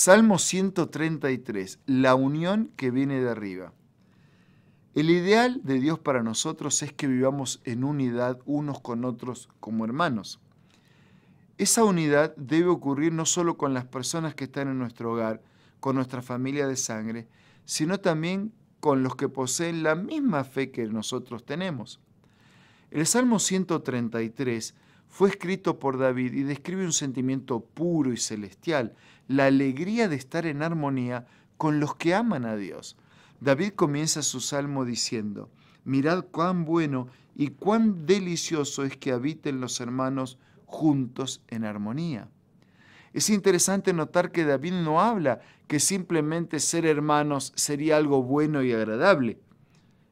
Salmo 133, la unión que viene de arriba. El ideal de Dios para nosotros es que vivamos en unidad unos con otros como hermanos. Esa unidad debe ocurrir no solo con las personas que están en nuestro hogar, con nuestra familia de sangre, sino también con los que poseen la misma fe que nosotros tenemos. El Salmo 133 fue escrito por David y describe un sentimiento puro y celestial, la alegría de estar en armonía con los que aman a Dios. David comienza su salmo diciendo, mirad cuán bueno y cuán delicioso es que habiten los hermanos juntos en armonía. Es interesante notar que David no habla que simplemente ser hermanos sería algo bueno y agradable.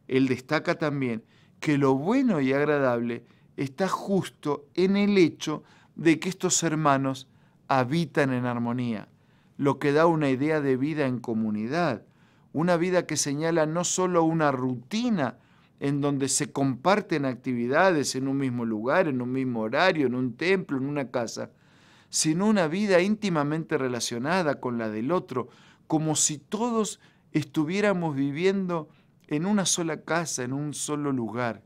Él destaca también que lo bueno y agradable está justo en el hecho de que estos hermanos habitan en armonía, lo que da una idea de vida en comunidad, una vida que señala no solo una rutina en donde se comparten actividades en un mismo lugar, en un mismo horario, en un templo, en una casa, sino una vida íntimamente relacionada con la del otro, como si todos estuviéramos viviendo en una sola casa, en un solo lugar.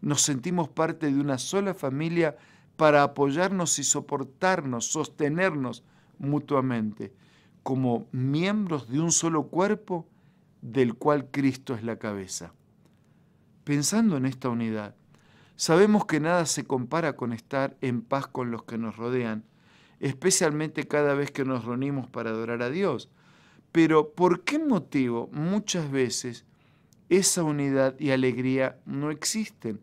Nos sentimos parte de una sola familia para apoyarnos y soportarnos, sostenernos mutuamente, como miembros de un solo cuerpo del cual Cristo es la cabeza. Pensando en esta unidad, sabemos que nada se compara con estar en paz con los que nos rodean, especialmente cada vez que nos reunimos para adorar a Dios. Pero ¿por qué motivo muchas veces esa unidad y alegría no existen?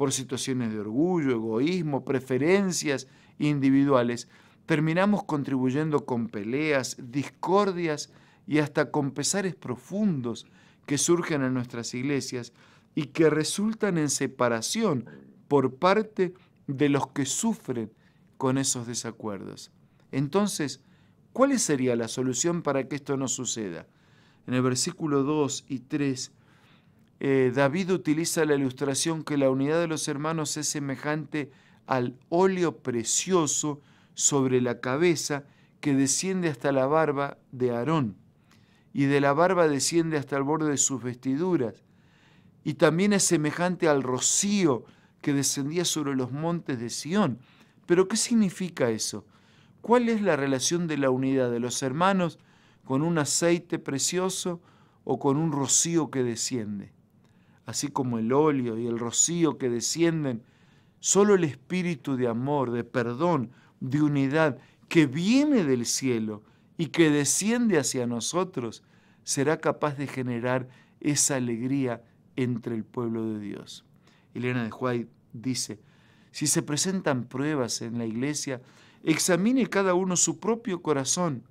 por situaciones de orgullo, egoísmo, preferencias individuales, terminamos contribuyendo con peleas, discordias y hasta con pesares profundos que surgen en nuestras iglesias y que resultan en separación por parte de los que sufren con esos desacuerdos. Entonces, ¿cuál sería la solución para que esto no suceda? En el versículo 2 y 3 eh, David utiliza la ilustración que la unidad de los hermanos es semejante al óleo precioso sobre la cabeza que desciende hasta la barba de Aarón, y de la barba desciende hasta el borde de sus vestiduras, y también es semejante al rocío que descendía sobre los montes de Sión. Pero ¿qué significa eso? ¿Cuál es la relación de la unidad de los hermanos con un aceite precioso o con un rocío que desciende? así como el óleo y el rocío que descienden, solo el espíritu de amor, de perdón, de unidad que viene del cielo y que desciende hacia nosotros, será capaz de generar esa alegría entre el pueblo de Dios. Elena de White dice, si se presentan pruebas en la iglesia, examine cada uno su propio corazón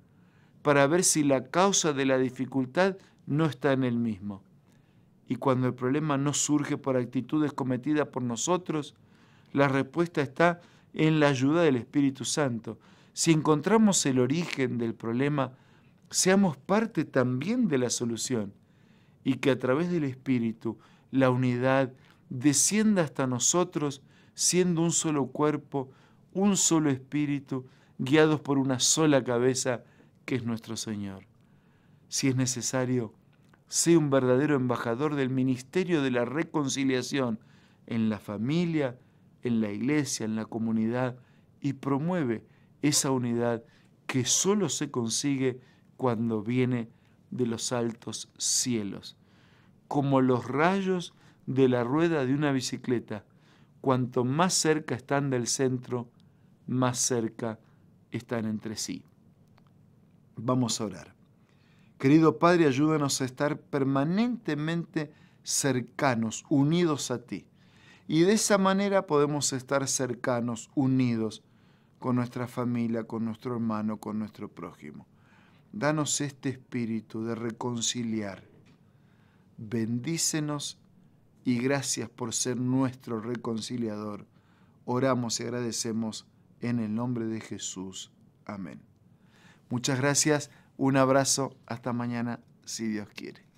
para ver si la causa de la dificultad no está en el mismo. Y cuando el problema no surge por actitudes cometidas por nosotros, la respuesta está en la ayuda del Espíritu Santo. Si encontramos el origen del problema, seamos parte también de la solución y que a través del Espíritu la unidad descienda hasta nosotros siendo un solo cuerpo, un solo espíritu, guiados por una sola cabeza que es nuestro Señor. Si es necesario, Sé un verdadero embajador del ministerio de la reconciliación en la familia, en la iglesia, en la comunidad y promueve esa unidad que solo se consigue cuando viene de los altos cielos. Como los rayos de la rueda de una bicicleta, cuanto más cerca están del centro, más cerca están entre sí. Vamos a orar. Querido Padre, ayúdanos a estar permanentemente cercanos, unidos a ti. Y de esa manera podemos estar cercanos, unidos con nuestra familia, con nuestro hermano, con nuestro prójimo. Danos este espíritu de reconciliar. Bendícenos y gracias por ser nuestro reconciliador. Oramos y agradecemos en el nombre de Jesús. Amén. Muchas gracias. Un abrazo, hasta mañana, si Dios quiere.